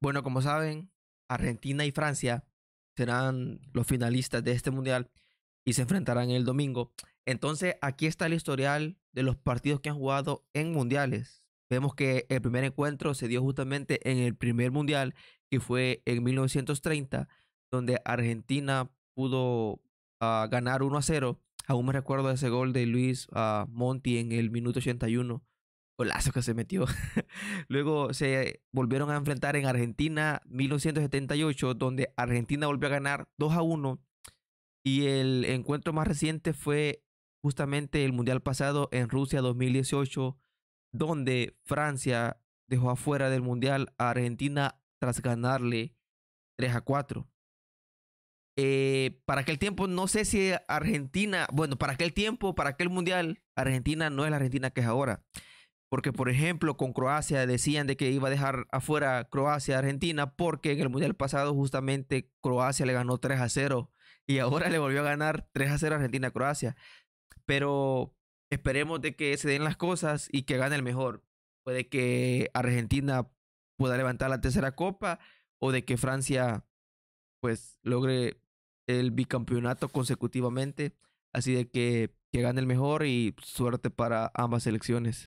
Bueno, como saben, Argentina y Francia serán los finalistas de este mundial y se enfrentarán el domingo. Entonces, aquí está el historial de los partidos que han jugado en mundiales. Vemos que el primer encuentro se dio justamente en el primer mundial, que fue en 1930, donde Argentina pudo ah, ganar 1 a 0. Aún me recuerdo ese gol de Luis ah, Monti en el minuto 81 golazo que se metió. Luego se volvieron a enfrentar en Argentina 1978, donde Argentina volvió a ganar 2 a 1. Y el encuentro más reciente fue justamente el Mundial pasado en Rusia 2018, donde Francia dejó afuera del Mundial a Argentina tras ganarle 3 a 4. Eh, para aquel tiempo, no sé si Argentina, bueno, para aquel tiempo, para aquel mundial, Argentina no es la Argentina que es ahora. Porque, por ejemplo, con Croacia decían de que iba a dejar afuera Croacia Argentina porque en el Mundial pasado justamente Croacia le ganó 3 a 0 y ahora le volvió a ganar 3 a 0 Argentina Croacia. Pero esperemos de que se den las cosas y que gane el mejor. Puede que Argentina pueda levantar la tercera copa o de que Francia pues logre el bicampeonato consecutivamente. Así de que, que gane el mejor y suerte para ambas selecciones.